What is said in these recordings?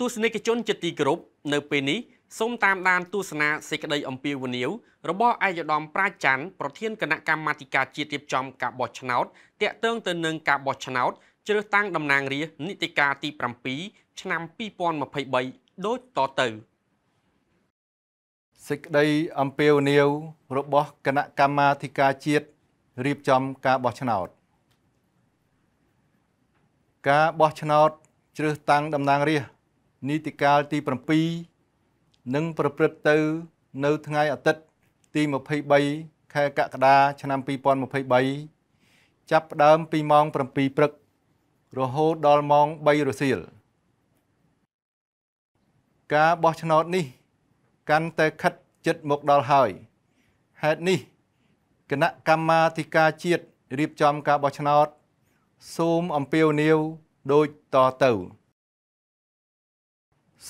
ទស្សនិកជនជាទីគោរពនៅពេលនេះសូមតាមដានទស្សនាសេចក្តីអំពាវនាវរបស់ឯកឧត្តមប្រាជ្ញាប្រធានគណៈកម្មាធិការជាតិរៀបចំការបោះឆ្នោតតាក់ទងទៅនឹងការបោះឆ្នោតជ្រើសតាំងតំណាងរាស្ត្រនីតិកាលទី7ឆ្នាំ2023ដូចតទៅសេចក្តីអំពាវនាវរបស់គណៈកម្មាធិការជាតិរៀបចំការបោះឆ្នោត ការបោះឆ្នោតជ្រើសតាំងតំណាងរាស្ត្រនីតិកាលទី7នឹងប្រព្រឹត្តទៅ នៅថ្ងៃអាទិត្យទី23ខែកក្កដាឆ្នាំ2023ចាប់ផ្ដើមពីម៉ោង7ព្រឹករហូតដល់ម៉ោង3រសៀលការបោះឆ្នោតនេះ កាន់តែខិតជិតមកដល់ហើយហេតុនេះគណៈកម្មាធិការជាតិរៀបចំការបោះឆ្នោត សូមអំពាវនាវដូចតទៅ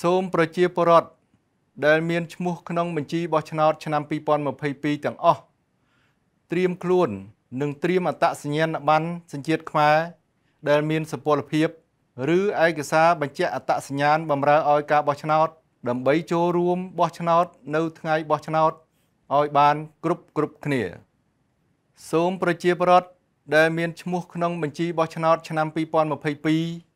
សូមប្រជាពលរដ្ឋដែលមានឈ្មោះក្នុងបញ្ជីបោះឆ្នោតឆ្នាំ2022ទាំងអស់ត្រៀមខ្លួននិងត្រៀមអត្តសញ្ញាណប័ណ្ណសញ្ជាតិខ្មែរដែលមានសុពលភាពឬឯកសារបញ្ជាក់អត្តសញ្ញាណបម្រើឲ្យការបោះឆ្នោត ដើម្បីចូលរួមបោះឆ្នោតនៅថ្ងៃបោះឆ្នោតឲ្យបានគ្រប់គ្រប់គ្នាសូមប្រជាពលរដ្ឋដែលមានឈ្មោះក្នុងបញ្ជីបោះឆ្នោតឆ្នាំ2022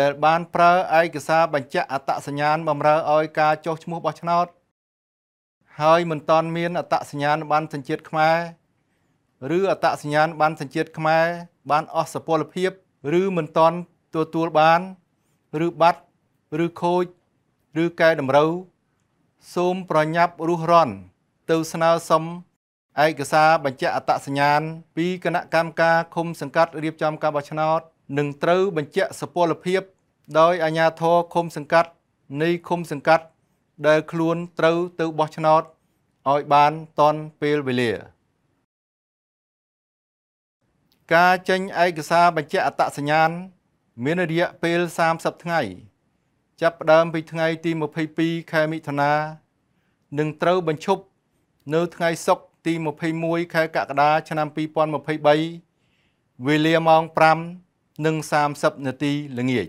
ដែលបានប្រើឯកសារបញ្ជាក់អត្តសញ្ញាណបំរើឲ្យការចុះឈ្មោះបោះឆ្នោតហើយ មិនទាន់មានអត្តសញ្ញាណប័ណ្ណសញ្ជាតិខ្មែរឬអត្តសញ្ញាណប័ណ្ណសញ្ជាតិខ្មែរបានអស់សុពលភាព ឬមិនទាន់ទទួលបាន ឬបាត់ឬខូចឬកែតម្រូវ សូមប្រញាប់រុះរន់ទៅស្នើសុំឯកសារបញ្ជាក់អត្តសញ្ញាណពីគណៈកម្មការឃុំសង្កាត់រៀបចំការបោះឆ្នោតនឹងត្រូវបញ្ជាក់សុពលភាពដោយអាជ្ញាធរឃុំសង្កាត់នៃឃុំសង្កាត់ ដែលខ្លួនត្រូវទៅបោះឆ្នោតឲ្យបានតាន់ពេលវេលា ការចេញឯកសារបញ្ជាក់អត្តសញ្ញាណមានរយៈពេល30ថ្ងៃ ចាប់ផ្ដើមពីថ្ងៃទី22ខែមិថុនានឹងត្រូវបញ្ឈប់ នៅថ្ងៃសុក្រទី21ខែកក្កដាឆ្នាំ2023វេលាម៉ោង5និង30នាទីល្ងាច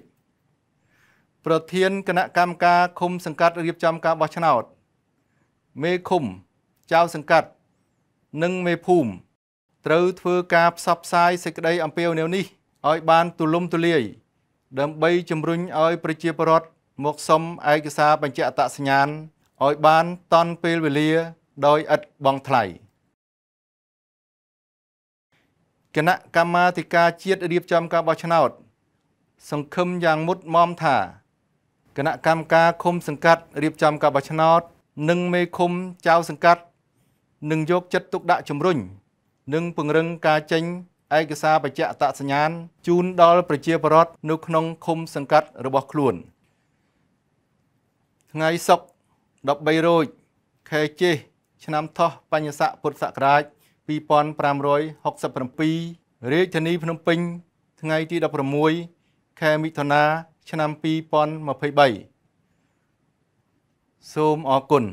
ប្រធានគណៈកម្មការឃុំសង្កាត់រៀបចំការបោះឆ្នោត មេឃុំចៅសង្កាត់និងមេភូមិត្រូវធ្វើការផ្សព្វផ្សាយសេចក្តី អំពាវនាវនេះឲ្យបាន ទូលំទូលាយដើម្បីជំរុញឲ្យ ប្រជាពលរដ្ឋមកសុំឯកសារបញ្ជាក់អត្តសញ្ញាណឲ្យបានតាន់ពេលវេលាដោយឥតបង់ថ្លៃ។គណៈកម្មាធិការជាតិរៀបចំការបោះឆ្នោតសង្ឃឹមយ៉ាងមុតមមថាគណៈកម្មការឃុំសង្កាត់រៀបចំការបោះឆ្នោតនិងមេឃុំចៅសង្កាត់នឹងយកចិត្តទុកដាក់ជំរុញនិងពង្រឹងការចេញឯកសារបច្ចៈតសញ្ញាណជូនដល់ប្រជាពលរដ្ឋនៅក្នុងឃុំសង្កាត់របស់ខ្លួន ថ្ងៃសុក្រ13រោចខែជេសឆ្នាំថោះបញ្ញស័កពុទ្ធសករាជ25 2567រាជធានីភ្នំពេញថ្ងៃទី16ខែមិថុនាឆ្នាំ2023សូមអរគុណ